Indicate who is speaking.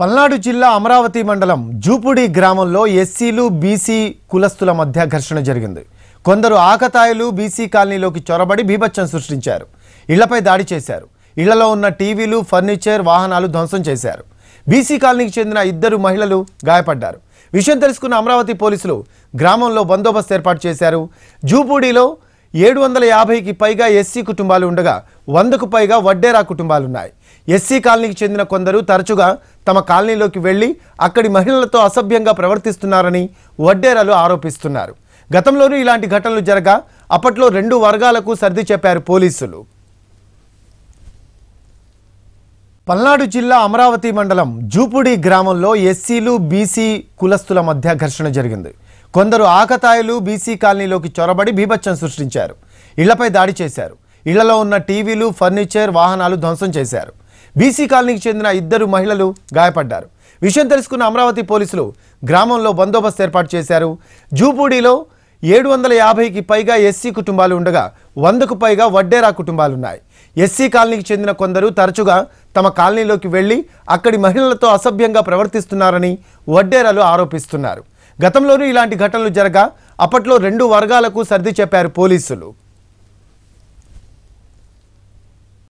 Speaker 1: పల్నాడు జిల్లా అమరావతి మండలం జూపుడి గ్రామంలో ఎస్సీలు బీసీ కులస్తుల మధ్య ఘర్షణ జరిగింది కొందరు ఆకతాయిలు బీసీ కాలనీలోకి చొరబడి బీభత్సం సృష్టించారు ఇళ్లపై దాడి చేశారు ఇళ్లలో ఉన్న టీవీలు ఫర్నిచర్ వాహనాలు ధ్వంసం చేశారు బీసీ కాలనీకి చెందిన ఇద్దరు మహిళలు గాయపడ్డారు విషయం తెలుసుకున్న అమరావతి పోలీసులు గ్రామంలో బందోబస్తు ఏర్పాటు చేశారు జూపూడిలో ఏడు వందల యాభైకి పైగా ఎస్సీ కుటుంబాలు ఉండగా వందకు పైగా వడ్డేరా కుటుంబాలున్నాయి ఎస్సీ కాలనీకి చెందిన కొందరు తరచుగా తమ కాలనీలోకి వెళ్లి అక్కడి మహిళలతో అసభ్యంగా ప్రవర్తిస్తున్నారని వడ్డేరాలు ఆరోపిస్తున్నారు గతంలోనూ ఇలాంటి ఘటనలు జరగా అప్పట్లో రెండు వర్గాలకు సర్ది చెప్పారు పోలీసులు పల్నాడు జిల్లా అమరావతి మండలం జూపుడి గ్రామంలో ఎస్సీలు బీసీ కులస్తుల మధ్య ఘర్షణ జరిగింది కొందరు ఆకతాయిలు బీసీ కాలనీలోకి చొరబడి బీభత్సం సృష్టించారు ఇళ్లపై దాడి చేశారు ఇళ్లలో ఉన్న టీవీలు ఫర్నిచర్ వాహనాలు ధ్వంసం చేశారు బీసీ కాలనీకి చెందిన ఇద్దరు మహిళలు గాయపడ్డారు విషయం తెలుసుకున్న అమరావతి పోలీసులు గ్రామంలో బందోబస్తు ఏర్పాటు చేశారు జూపూడిలో ఏడు వందల యాభైకి పైగా ఎస్సీ కుటుంబాలు ఉండగా వందకు పైగా వడ్డేరా కుటుంబాలున్నాయి ఎస్సీ కాలనీకి చెందిన కొందరు తరచుగా తమ కాలనీలోకి వెళ్ళి అక్కడి మహిళలతో అసభ్యంగా ప్రవర్తిస్తున్నారని వడ్డేరాలు ఆరోపిస్తున్నారు గతంలోనూ ఇలాంటి ఘటనలు జరగా అప్పట్లో రెండు వర్గాలకు సర్ది చెప్పారు పోలీసులు